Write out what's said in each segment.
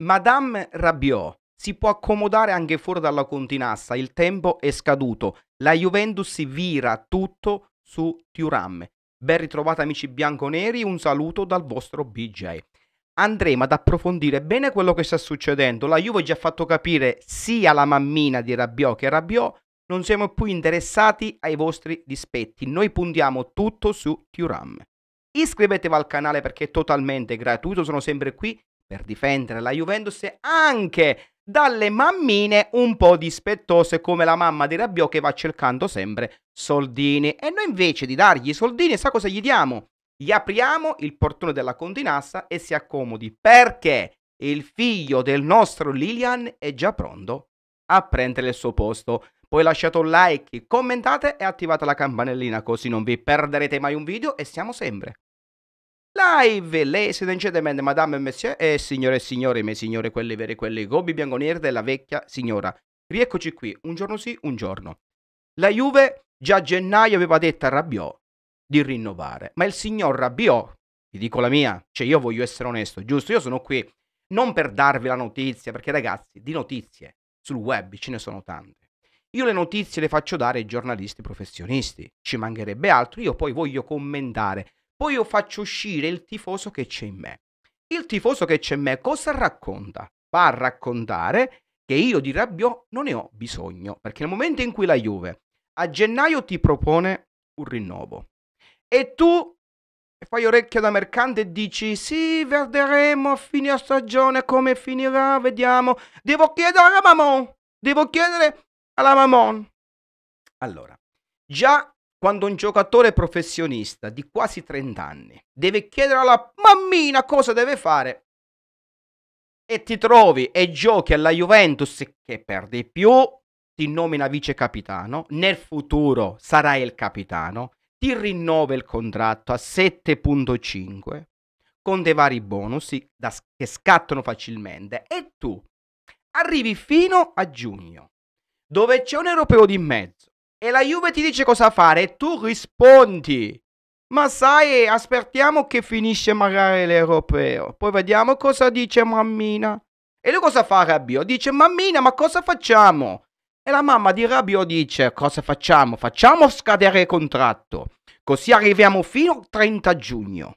Madame Rabiot si può accomodare anche fuori dalla continassa, il tempo è scaduto, la Juventus vira tutto su Thuram. Ben ritrovati amici bianconeri, un saluto dal vostro BJ. Andremo ad approfondire bene quello che sta succedendo. La Juve ha già fatto capire sia la mammina di Rabiot che Rabiot non siamo più interessati ai vostri dispetti. Noi puntiamo tutto su Thuram. Iscrivetevi al canale perché è totalmente gratuito, sono sempre qui per difendere la Juventus anche dalle mammine un po' dispettose come la mamma di Rabiot che va cercando sempre soldini. E noi invece di dargli i soldini, sa cosa gli diamo? Gli apriamo il portone della continassa e si accomodi perché il figlio del nostro Lilian è già pronto a prendere il suo posto. Poi lasciate un like, commentate e attivate la campanellina così non vi perderete mai un video e siamo sempre Live, ladies and gentlemen, madame e messieurs, eh, signore e signori, miei signori, quelli veri e quelli gobbi, bianconieri della vecchia signora. Rieccoci qui, un giorno sì, un giorno. La Juve già a gennaio aveva detto a Rabiot di rinnovare, ma il signor Rabiot, vi dico la mia, cioè io voglio essere onesto, giusto? Io sono qui non per darvi la notizia, perché ragazzi, di notizie sul web ce ne sono tante. Io le notizie le faccio dare ai giornalisti professionisti, ci mancherebbe altro, io poi voglio commentare poi io faccio uscire il tifoso che c'è in me. Il tifoso che c'è in me cosa racconta? Va a raccontare che io di Rabiot non ne ho bisogno, perché nel momento in cui la Juve a gennaio ti propone un rinnovo e tu fai orecchia da mercante e dici sì, vedremo a fine stagione come finirà, vediamo, devo chiedere alla mamon, devo chiedere alla mamon. Allora, già quando un giocatore professionista di quasi 30 anni deve chiedere alla mammina cosa deve fare e ti trovi e giochi alla Juventus che per di più ti nomina vice capitano, nel futuro sarai il capitano, ti rinnova il contratto a 7.5 con dei vari bonus che scattano facilmente e tu arrivi fino a giugno dove c'è un europeo di mezzo e la Juve ti dice cosa fare e tu rispondi. Ma sai, aspettiamo che finisce magari l'europeo, poi vediamo cosa dice mammina. E lui cosa fa Rabio? Dice mammina, ma cosa facciamo? E la mamma di Rabio dice cosa facciamo? Facciamo scadere il contratto, così arriviamo fino al 30 giugno.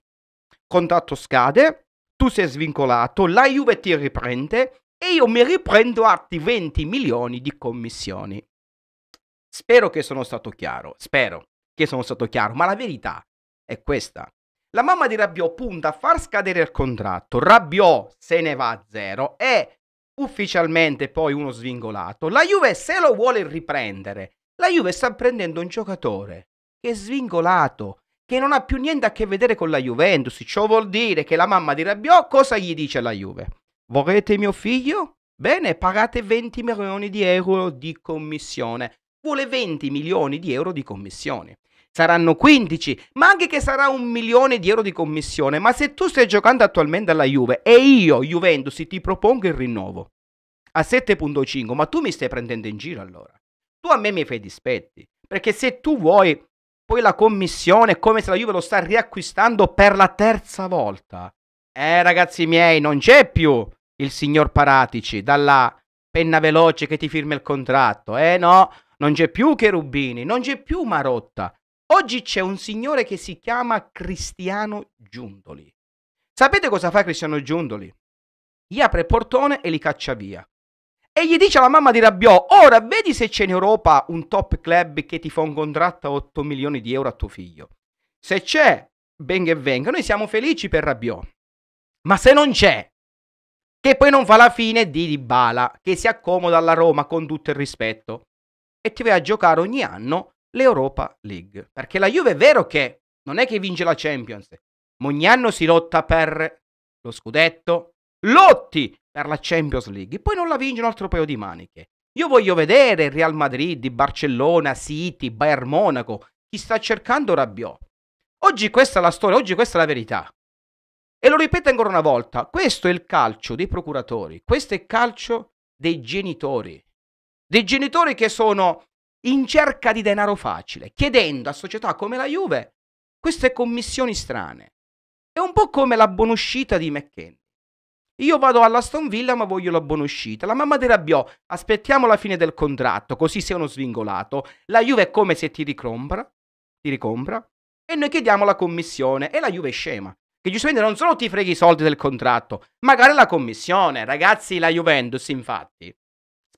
Contratto scade, tu sei svincolato, la Juve ti riprende e io mi riprendo altri 20 milioni di commissioni. Spero che sono stato chiaro, spero che sono stato chiaro, ma la verità è questa. La mamma di Rabiot punta a far scadere il contratto, Rabiot se ne va a zero, è ufficialmente poi uno svingolato. La Juve se lo vuole riprendere, la Juve sta prendendo un giocatore che è svingolato, che non ha più niente a che vedere con la Juventus. Ciò vuol dire che la mamma di Rabiot cosa gli dice alla Juve? Volete mio figlio? Bene, pagate 20 milioni di euro di commissione vuole 20 milioni di euro di commissione. Saranno 15, ma anche che sarà un milione di euro di commissione. Ma se tu stai giocando attualmente alla Juve e io, Juventus, ti propongo il rinnovo a 7.5, ma tu mi stai prendendo in giro allora. Tu a me mi fai dispetti, perché se tu vuoi poi la commissione, come se la Juve lo sta riacquistando per la terza volta. Eh ragazzi miei, non c'è più il signor Paratici dalla penna veloce che ti firma il contratto, eh no? non c'è più Cherubini, non c'è più Marotta. Oggi c'è un signore che si chiama Cristiano Giundoli. Sapete cosa fa Cristiano Giundoli? Gli apre il portone e li caccia via. E gli dice alla mamma di Rabbiò, ora vedi se c'è in Europa un top club che ti fa un contratto a 8 milioni di euro a tuo figlio. Se c'è, ben che venga, noi siamo felici per Rabbiò. Ma se non c'è, che poi non fa la fine di Dybala, che si accomoda alla Roma con tutto il rispetto e ti vai a giocare ogni anno l'Europa League. Perché la Juve è vero che non è che vince la Champions, ma ogni anno si lotta per lo scudetto, lotti per la Champions League, e poi non la vince un altro paio di maniche. Io voglio vedere Real Madrid, Barcellona, City, Bayern Monaco, chi sta cercando Rabiot. Oggi questa è la storia, oggi questa è la verità. E lo ripeto ancora una volta, questo è il calcio dei procuratori, questo è il calcio dei genitori dei genitori che sono in cerca di denaro facile, chiedendo a società come la Juve queste commissioni strane. È un po' come la buonuscita di McKenna. Io vado alla Stone Villa ma voglio la buona uscita. La mamma di Rabiot, aspettiamo la fine del contratto, così sei uno svingolato. La Juve è come se ti ricompra, ti ricompra, e noi chiediamo la commissione. E la Juve è scema. Che giustamente non solo ti freghi i soldi del contratto, magari la commissione. Ragazzi, la Juventus, infatti,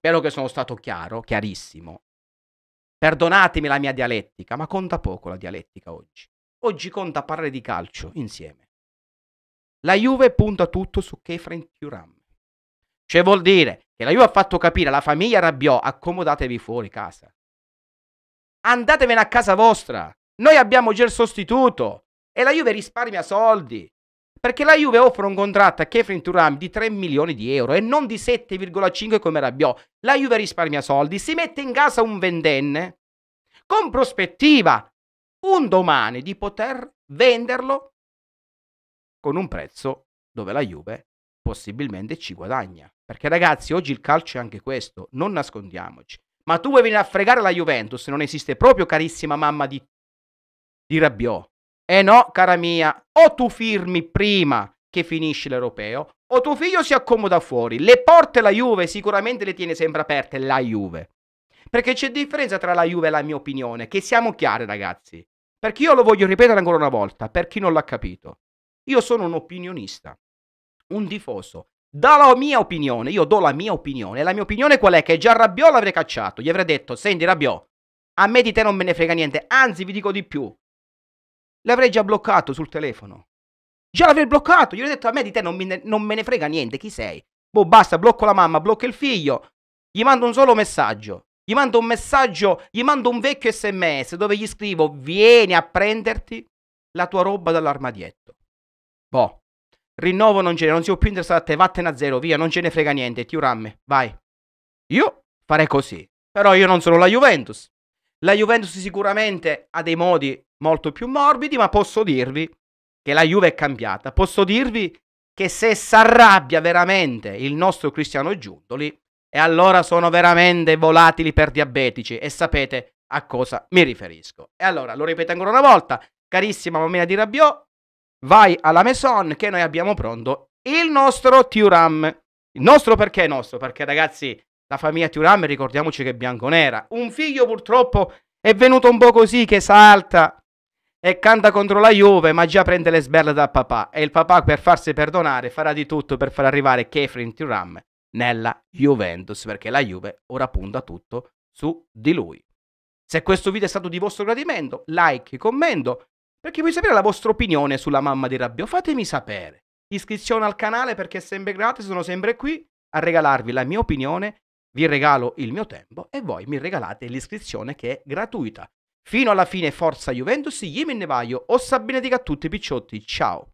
Spero che sono stato chiaro, chiarissimo. Perdonatemi la mia dialettica, ma conta poco la dialettica oggi. Oggi conta parlare di calcio insieme. La Juve punta tutto su Kefren Thuram. Cioè vuol dire che la Juve ha fatto capire alla famiglia Rabiot accomodatevi fuori casa. Andatevene a casa vostra. Noi abbiamo già il sostituto e la Juve risparmia soldi. Perché la Juve offre un contratto a Kefrin Turam di 3 milioni di euro e non di 7,5 come Rabiò. La Juve risparmia soldi, si mette in casa un vendenne con prospettiva un domani di poter venderlo con un prezzo dove la Juve possibilmente ci guadagna. Perché ragazzi, oggi il calcio è anche questo, non nascondiamoci. Ma tu vuoi venire a fregare la Juventus, se non esiste proprio carissima mamma di, di Rabiot eh no, cara mia, o tu firmi prima che finisci l'europeo, o tuo figlio si accomoda fuori. Le porte la Juve sicuramente le tiene sempre aperte, la Juve. Perché c'è differenza tra la Juve e la mia opinione, che siamo chiari ragazzi. Perché io lo voglio ripetere ancora una volta, per chi non l'ha capito. Io sono un opinionista, un tifoso. Da la mia opinione, io do la mia opinione. la mia opinione qual è? Che già Rabiò l'avrei cacciato. Gli avrei detto, senti Rabiò, a me di te non me ne frega niente, anzi vi dico di più l'avrei già bloccato sul telefono. Già l'avrei bloccato, gli ho detto a me di te non, mi, non me ne frega niente, chi sei? Boh, basta, blocco la mamma, blocco il figlio, gli mando un solo messaggio. Gli mando un messaggio, gli mando un vecchio sms dove gli scrivo vieni a prenderti la tua roba dall'armadietto. Boh, rinnovo non ce ne, non può più interessati a te, vattene a zero, via, non ce ne frega niente, ti uramme, vai. Io farei così, però io non sono la Juventus. La Juventus sicuramente ha dei modi molto più morbidi, ma posso dirvi che la Juve è cambiata. Posso dirvi che se si arrabbia veramente il nostro Cristiano Giuntoli, e allora sono veramente volatili per diabetici e sapete a cosa mi riferisco. E allora lo ripeto ancora una volta, carissima mamma di Rabiot, vai alla Maison che noi abbiamo pronto il nostro Turam. Il nostro perché è nostro? Perché ragazzi, la famiglia Turam ricordiamoci che è bianconera. Un figlio purtroppo è venuto un po' così che salta e canta contro la Juve, ma già prende le sberle dal papà. E il papà, per farsi perdonare, farà di tutto per far arrivare Kefrin Turam nella Juventus, perché la Juve ora punta tutto su di lui. Se questo video è stato di vostro gradimento, like, commento, perché voglio sapere la vostra opinione sulla mamma di Rabbio. Fatemi sapere. Iscrizione al canale perché è sempre gratis, sono sempre qui a regalarvi la mia opinione, vi regalo il mio tempo e voi mi regalate l'iscrizione che è gratuita. Fino alla fine forza Juventus, Yemin Nevaio, ossa benedica a tutti i Picciotti, ciao!